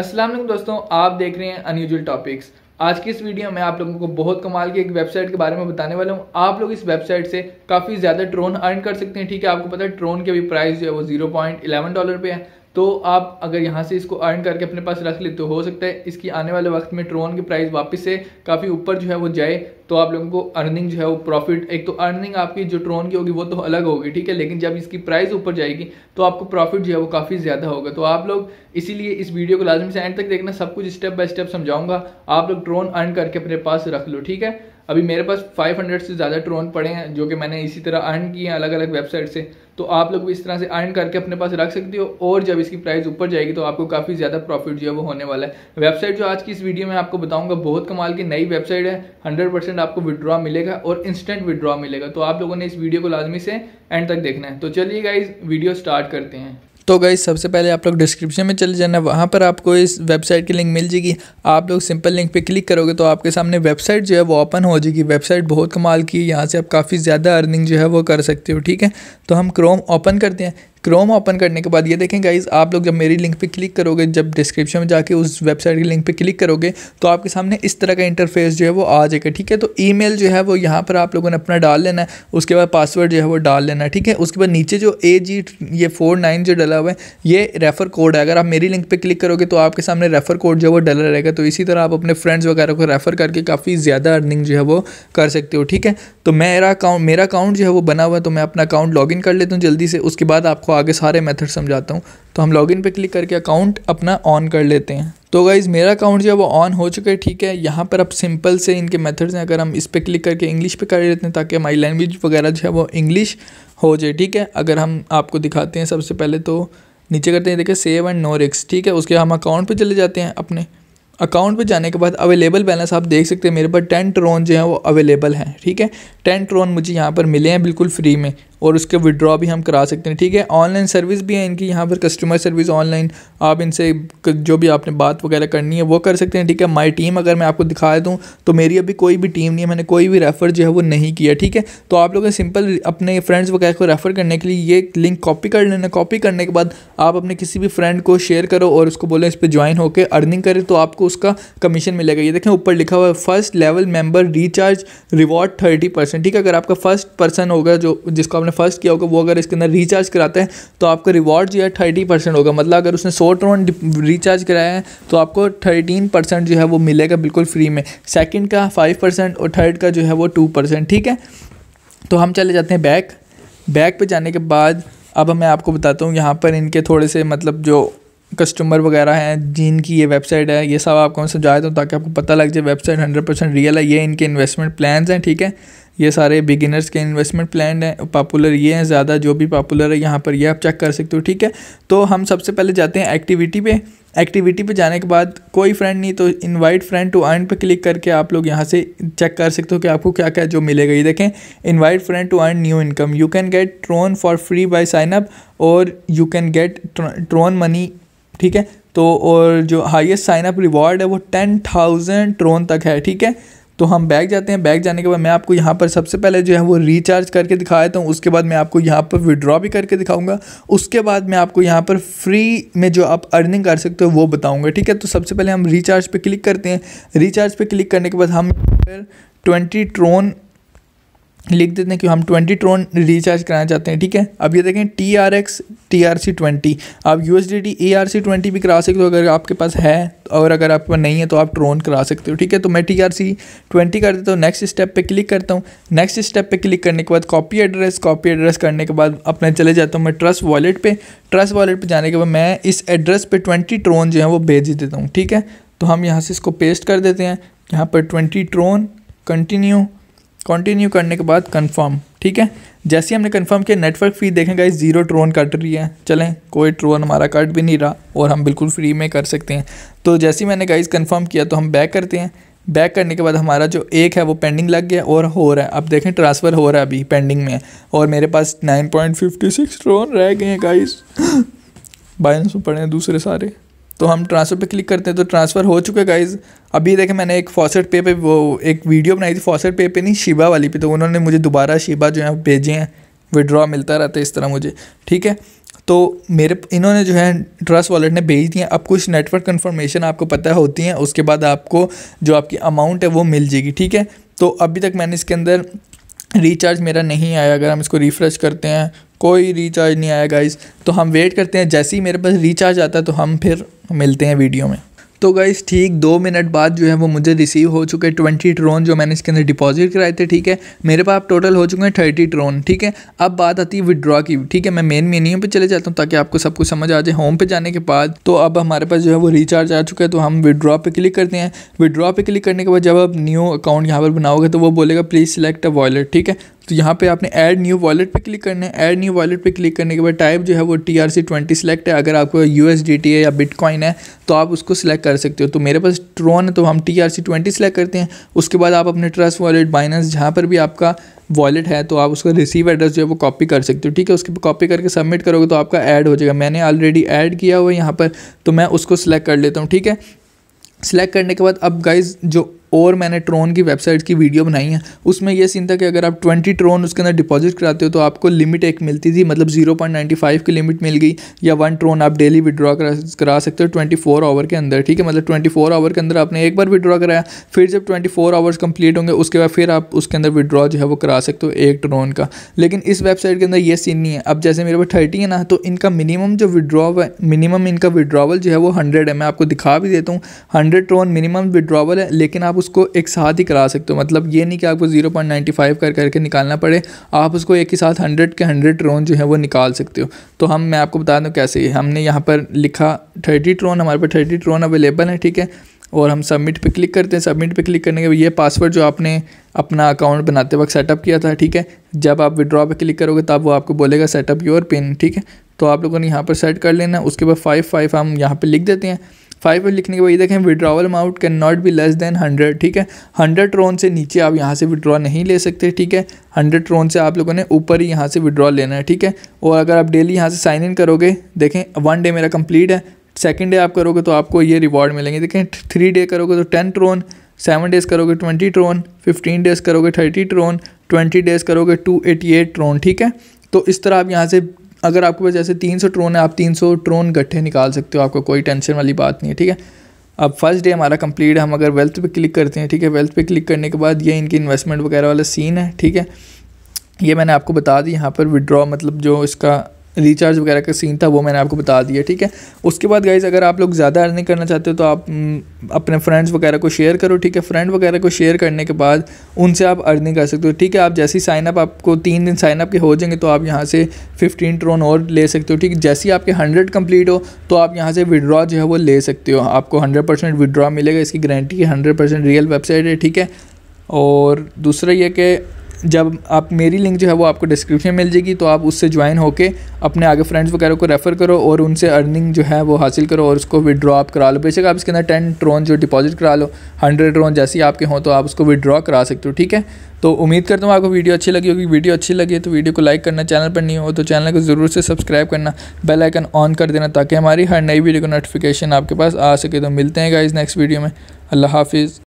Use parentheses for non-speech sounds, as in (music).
अस्सलाम वालेकुम दोस्तों आप देख रहे हैं अनयूजल टॉपिक्स आज की इस वीडियो में आप लोगों को बहुत कमाल की एक वेबसाइट के बारे में बताने वाला हूँ आप लोग इस वेबसाइट से काफ़ी ज़्यादा ट्रोन अर्न कर सकते हैं ठीक है आपको पता है ट्रोन के भी प्राइस जो है वो जीरो पॉइंट इलेवन डॉलर पे है तो आप अगर यहाँ से इसको अर्न करके अपने पास रख ले तो हो सकता है इसकी आने वाले वक्त में ट्रोन की प्राइस वापस से काफ़ी ऊपर जो है वो जाए तो आप लोगों को अर्निंग जो है वो प्रॉफिट एक तो अर्निंग आपकी जो ट्रोन की होगी वो तो अलग होगी ठीक है लेकिन जब इसकी प्राइस ऊपर जाएगी तो आपको प्रॉफिट जो है वो काफ़ी ज़्यादा होगा तो आप लोग इसीलिए इस वीडियो को लाजमी से एंड तक देखना सब कुछ स्टेप बाय स्टेप समझाऊंगा आप लोग ट्रोन अर्न करके अपने पास रख लो ठीक है अभी मेरे पास 500 से ज़्यादा ट्रोन पड़े हैं जो कि मैंने इसी तरह अर्न किए हैं अलग अलग वेबसाइट से तो आप लोग भी इस तरह से अर्न करके अपने पास रख सकते हो और जब इसकी प्राइस ऊपर जाएगी तो आपको काफ़ी ज़्यादा प्रॉफिट जो है वो होने वाला है वेबसाइट जो आज की इस वीडियो में आपको बताऊंगा बहुत कमाल की नई वेबसाइट है हंड्रेड परसेंट आपको विड्रॉ मिलेगा और इंस्टेंट विड्रॉ मिलेगा तो आप लोगों ने इस वीडियो को लाजमी से एंड तक देखना है तो चलिए गाइज वीडियो स्टार्ट करते हैं तो गई सबसे पहले आप लोग डिस्क्रिप्शन में चले जाना वहाँ पर आपको इस वेबसाइट की लिंक मिल जाएगी आप लोग सिंपल लिंक पे क्लिक करोगे तो आपके सामने वेबसाइट जो है वो ओपन हो जाएगी वेबसाइट बहुत कमाल की यहाँ से आप काफ़ी ज़्यादा अर्निंग जो है वो कर सकते हो ठीक है तो हम क्रोम ओपन करते हैं क्रोम ओपन करने के बाद ये देखें गाइज़ आप लोग जब मेरी लिंक पे क्लिक करोगे जब डिस्क्रिप्शन में जाके उस वेबसाइट की लिंक पे क्लिक करोगे तो आपके सामने इस तरह का इंटरफेस जो है वो आ जाएगा ठीक है तो ईमेल जो है वो यहाँ पर आप लोगों ने अपना डाल लेना है उसके बाद पासवर्ड जो है वो डाल लेना है ठीक है उसके बाद नीचे जो ए जी ये फोर नाइन जो डला हुआ है ये रेफ़र कोड है अगर आप मेरी लिंक पर क्लिक करोगे तो आपके सामने रेफ़र कोड जो है वो डला रहेगा तो इसी तरह आप अपने फ्रेंड्स वगैरह को रेफ़र करके काफ़ी ज़्यादा अर्निंग जो है वो कर सकते हो ठीक है तो मेरा अकाउंट मेरा अकाउंट जो है वो बना हुआ है तो मैं अपना अकाउंट लॉगिन कर लेता हूँ जल्दी से उसके बाद आपको आगे सारे मेथड समझाता हूँ तो हम लॉगिन पे क्लिक करके अकाउंट अपना ऑन कर लेते हैं तो गाइज़ मेरा अकाउंट जो है वो ऑन हो चुका है ठीक है यहाँ पर अब सिंपल से इनके मेथड्स हैं अगर हम इस पर क्लिक करके इंग्लिश पे कर लेते हैं ताकि हमारी लैंग्वेज वगैरह जो है वो इंग्लिश हो जाए ठीक है अगर हम आपको दिखाते हैं सबसे पहले तो नीचे करते हैं देखिए सेव एंड नो रिक्स ठीक है उसके हम अकाउंट पर चले जाते हैं अपने अकाउंट पे जाने के बाद अवेलेबल बैलेंस आप देख सकते हैं मेरे पास टेन ट्रोन जो है वो अवेलेबल हैं ठीक है टेन ट्रोन मुझे यहाँ पर मिले हैं बिल्कुल फ्री में और उसके विड्रॉ भी हम करा सकते हैं ठीक है ऑनलाइन सर्विस भी है इनकी यहाँ पर कस्टमर सर्विस ऑनलाइन आप इनसे जो भी आपने बात वगैरह करनी है वो कर सकते हैं ठीक है माई टीम अगर मैं आपको दिखा दूँ तो मेरी अभी कोई भी टीम नहीं है मैंने कोई भी रेफ़र जो है वो नहीं किया ठीक है तो आप लोगों ने सिंपल अपने फ्रेंड्स वगैरह को रेफ़र करने के लिए ये लिंक कॉपी कर लेना कॉपी करने के बाद आप अपने किसी भी फ्रेंड को शेयर करो और उसको बोलो इस पर ज्वाइन होकर अर्निंग करें तो आपको उसका कमीशन मिलेगा ये देखें ऊपर लिखा हुआ है first level member recharge reward thirty percent ठीक है अगर आपका फर्स्ट पर्सन होगा जो जिसको आपने फर्स्ट किया होगा वो अगर इसके अंदर रिचार्ज कराते हैं तो आपका रिवॉर्ड जो है थर्टी परसेंट होगा मतलब अगर उसने सौ ट्रोन रिचार्ज कराया है तो आपको थर्टीन परसेंट जो है वो मिलेगा बिल्कुल फ्री में सेकेंड का फाइव परसेंट और थर्ड का जो है वो टू परसेंट ठीक है तो हम चले जाते हैं बैक बैक पर जाने के बाद अब मैं आपको बताता हूँ यहाँ पर इनके थोड़े से मतलब जो कस्टमर वगैरह हैं जिनकी ये वेबसाइट है ये सब आपको मैं समझा देता हूँ ताकि आपको पता लग जाए वेबसाइट हंड्रेड परसेंट रियल है ये इनके इन्वेस्टमेंट प्लान्स हैं ठीक है ये सारे बिगिनर्स के इन्वेस्टमेंट प्लान हैं पॉपुलर ये हैं ज़्यादा जो भी पॉपुलर है यहाँ पर ये आप चेक कर सकते हो ठीक है तो हम सबसे पहले जाते हैं एक्टिविटी पे एक्टिविटी पे जाने के बाद कोई फ्रेंड नहीं तो इनवाइट फ्रेंड टू अर्न पे क्लिक करके आप लोग यहाँ से चेक कर सकते हो कि आपको क्या क्या जो मिलेगा ये देखें invite friend to earn new income you can get Tron for free by sign up और you can get Tron money ठीक है तो और जो हाईएस्ट साइन अप रिवॉर्ड है वो टेन थाउजेंड ट्रोन तक है ठीक है तो हम बैग जाते हैं बैग जाने के बाद मैं आपको यहाँ पर सबसे पहले जो है वो रिचार्ज करके दिखा देता हूँ उसके बाद मैं आपको यहाँ पर विड्रॉ भी करके दिखाऊंगा उसके बाद मैं आपको यहाँ पर फ्री में जो आप अर्निंग कर सकते हो वो बताऊँगा ठीक है तो सबसे पहले हम रिचार्ज पर क्लिक करते हैं रिचार्ज पर क्लिक करने के बाद हम फिर ट्वेंटी ट्रोन लिख देते हैं कि हम ट्वेंटी ट्रोन रिचार्ज कराना चाहते हैं ठीक है अब ये देखें T R X T R C twenty आप U S D T A R C twenty भी करा सकते हो अगर आपके पास है और अगर आपके पास नहीं है तो आप ट्रोन करा सकते हो ठीक है तो मैं टी आर सी ट्वेंटी कर देता हूँ नेक्स्ट स्टेप पे क्लिक करता हूँ नेक्स्ट स्टेप पे क्लिक करने के बाद कॉपी एड्रेस कॉपी एड्रेस करने के बाद अपने चले जाता हूँ मैं ट्रस्ट वॉलेट पर ट्रस्ट वॉलेट पर जाने के बाद मैं इस एड्रेस पर ट्वेंटी ट्रोन जो है वो भेज देता हूँ ठीक है तो हम यहाँ से इसको पेस्ट कर देते हैं यहाँ पर ट्वेंटी ट्रोन कंटिन्यू कंटिन्यू करने के बाद कंफर्म ठीक है जैसे ही हमने कंफर्म किया नेटवर्क फी देखें गाइस ज़ीरो ट्रोन कट रही है चलें कोई ट्रोन हमारा कट भी नहीं रहा और हम बिल्कुल फ्री में कर सकते हैं तो जैसे ही मैंने गाइस कंफर्म किया तो हम बैक करते हैं बैक करने के बाद हमारा जो एक है वो पेंडिंग लग गया और हो रहा है अब देखें ट्रांसफ़र हो रहा है अभी पेंडिंग में और मेरे पास nine point fifty six Tron रह गए हैं गाइस बाइंस (gasps) पड़े हैं दूसरे सारे तो हम ट्रांसफ़र पे क्लिक करते हैं तो ट्रांसफ़र हो चुके गाइज़ अभी देखें मैंने एक फॉसेट पे पे वो एक वीडियो बनाई थी फॉसेट पे पे नहीं शिबा वाली पे तो उन्होंने मुझे दोबारा शिबा जो है भेजे हैं विड्रॉ मिलता रहता है इस तरह मुझे ठीक है तो मेरे इन्होंने जो है ट्रस्ट वॉलेट ने भेज दिए अब कुछ नेटवर्क कन्फर्मेशन आपको पता होती हैं उसके बाद आपको जो आपकी अमाउंट है वो मिल जाएगी ठीक है तो अभी तक मैंने इसके अंदर रिचार्ज मेरा नहीं आया अगर हम इसको रिफ़्रेश करते हैं कोई रिचार्ज नहीं आया गाइज तो हम वेट करते हैं जैसे ही मेरे पास रिचार्ज आता है तो हम फिर मिलते हैं वीडियो में तो गाइस ठीक दो मिनट बाद जो है वो मुझे रिसीव हो चुके हैं ट्वेंटी ट्रोन जो मैंने इसके अंदर डिपॉजिट कराए थे ठीक है मेरे पास टोटल हो चुके हैं थर्टी ट्रोन ठीक है अब बात आती है विड्रॉ की ठीक है मैं मेन मेन्यू पे चले जाता हूँ ताकि आपको सब कुछ समझ आ जाए होम पे जाने के बाद तो अब हमारे पास जो है वो रिचार्ज आ चुका है तो हम विड्रॉ पर क्लिक करते हैं विड्रॉ पे क्लिक करने के बाद जब आप न्यू अकाउंट यहाँ पर बनाओगे तो वो बोलेगा प्लीज़ सिलेक्ट अ वॉलेट ठीक है तो यहाँ पे आपने ऐड न्यू वॉलेट पे क्लिक करना है ऐड न्यू वॉलेट पे क्लिक करने के बाद टाइप जो है वो T R C twenty select है अगर आपको यू एस डी टी है या बिटकॉइन है तो आप उसको सिलेक्ट कर सकते हो तो मेरे पास ट्रोन है तो हम T R C twenty select करते हैं उसके बाद आप अपने ट्रस्ट वॉलेट बाइनेंस जहाँ पर भी आपका वॉलेट है तो आप उसका रिसीव एड्रेस जो है वो कॉपी कर सकते हो ठीक है उसके कॉपी करके सबमिट करोगे तो आपका ऐड हो जाएगा मैंने ऑलरेडी ऐड किया हुआ है यहाँ पर तो मैं उसको सिलेक्ट कर लेता हूँ ठीक है सिलेक्ट करने के बाद अब गाइज जो और मैंने ट्रोन की वेबसाइट की वीडियो बनाई है उसमें यह सीन था कि अगर आप ट्वेंटी ट्रोन उसके अंदर डिपॉजिट कराते हो तो आपको लिमिट एक मिलती थी मतलब जीरो पॉइंट नाइन्टी फाइव की लिमिट मिल गई या वन ट्रोन आप डेली विड्रॉ करा, सकते हो ट्वेंटी फोर आवर के अंदर ठीक है मतलब ट्वेंटी फोर आवर के अंदर आपने एक बार विड्रॉ कराया फिर जब ट्वेंटी फोर आवर्स कंप्लीट होंगे उसके बाद फिर आप उसके अंदर विड्रॉ जो है वो करा सकते हो एक ट्रोन का लेकिन इस वेबसाइट के अंदर यह सीन नहीं है अब जैसे मेरे पास थर्टी है ना तो इनका मिनिमम जो विड्रॉ मिनिमम इनका विड्रॉवल जो है वो हंड्रेड है मैं आपको दिखा भी देता हूँ हंड्रेड ट्रोन मिनिमम विड्रॉवल है लेकिन आप उसको एक साथ ही करा सकते हो मतलब ये नहीं कि आपको ज़ीरो पॉइंट नाइन्टी फाइव कर करके निकालना पड़े आप उसको एक ही साथ हंड्रेड के हंड्रेड ट्रोन जो है वो निकाल सकते हो तो हम मैं आपको बता दूँ कैसे है हमने यहाँ पर लिखा थर्टी ट्रोन हमारे पास थर्टी ट्रोन अवेलेबल है ठीक है और हम सबमिट पे क्लिक करते हैं सबमिट पे क्लिक करने के बाद ये पासवर्ड जो आपने अपना अकाउंट बनाते वक्त सेटअप किया था ठीक है जब आप विड्रॉ पे क्लिक करोगे तब वो आपको बोलेगा सेटअप योर पिन ठीक है तो आप लोगों ने यहाँ पर सेट कर लेना उसके बाद फाइव फाइव हम यहाँ पर लिख देते हैं फाइव पर लिखने के बाद देखें withdrawal amount can not be less than hundred ठीक है हंड्रेड ट्रोन से नीचे आप यहाँ से विड्रॉ नहीं ले सकते ठीक है हंड्रेड ट्रोन से आप लोगों ने ऊपर ही यहाँ से विड्रॉ लेना है ठीक है और अगर आप डेली यहाँ से साइन इन करोगे देखें वन डे मेरा कंप्लीट है सेकेंड डे आप करोगे तो आपको ये रिवॉर्ड मिलेंगे देखें थ्री डे करोगे तो टेन ट्रोन सेवन डेज़ करोगे ट्वेंटी ट्रोन फिफ्टीन डेज़ करोगे थर्टी ट्रोन ट्वेंटी डेज़ करोगे टू एटी एट ट्रोन ठीक है तो इस तरह आप यहाँ से अगर आपके पास जैसे तीन सौ ट्रोन है आप तीन सौ ट्रोन गट्ठे निकाल सकते हो आपको कोई टेंशन वाली बात नहीं है ठीक है अब फर्स्ट डे हमारा कंप्लीट है हम अगर वेल्थ पे क्लिक करते हैं ठीक है वेल्थ पे क्लिक करने के बाद ये इनकी इन्वेस्टमेंट वगैरह वाला सीन है ठीक है ये मैंने आपको बता दी यहाँ पर विड्रॉ मतलब जो इसका रिचार्ज वगैरह का सीन था वो मैंने आपको बता दिया ठीक है उसके बाद गाइज़ अगर आप लोग ज़्यादा अर्निंग करना चाहते हो तो आप अपने फ्रेंड्स वगैरह को शेयर करो ठीक है फ्रेंड वगैरह को शेयर करने के बाद उनसे आप अर्निंग कर सकते हो ठीक है आप जैसे ही साइनअप आपको तीन दिन साइनअप के हो जाएंगे तो आप यहाँ से फिफ्टीन ट्रोन और ले सकते हो ठीक है जैसे ही आपके हंड्रेड कम्प्लीट हो तो आप यहाँ से विड्रॉ जो है वो ले सकते हो आपको हंड्रेड परसेंट विड्रॉ मिलेगा इसकी गारंटी है हंड्रेड परसेंट रियल वेबसाइट है ठीक है और दूसरा यह कि जब आप मेरी लिंक जो है वो आपको डिस्क्रिप्शन मिल जाएगी तो आप उससे ज्वाइन होकर अपने आगे फ्रेंड्स वगैरह को रेफ़र करो और उनसे अर्निंग जो है वो हासिल करो और उसको विदड्रॉ आप करा लो बेशक आप इसके अंदर टेन ट्रोन जो डिपॉजिट करा लो हंड्रेड ट्रोन जैसे आपके हों तो आप उसको विदड्रॉ करा सकते हो ठीक है तो उम्मीद करता हूँ आपको वीडियो अच्छी लगी होगी वीडियो अच्छी लगी तो वीडियो को लाइक करना चैनल पर नहीं हो तो चैनल को ज़रूर से सब्सक्राइब करना बेल आइकन ऑन कर देना ताकि हमारी हर नई वीडियो का नोटिफिकेशन आपके पास आ सके तो मिलते हैं इस नेक्स्ट वीडियो में अल्लाह हाफिज़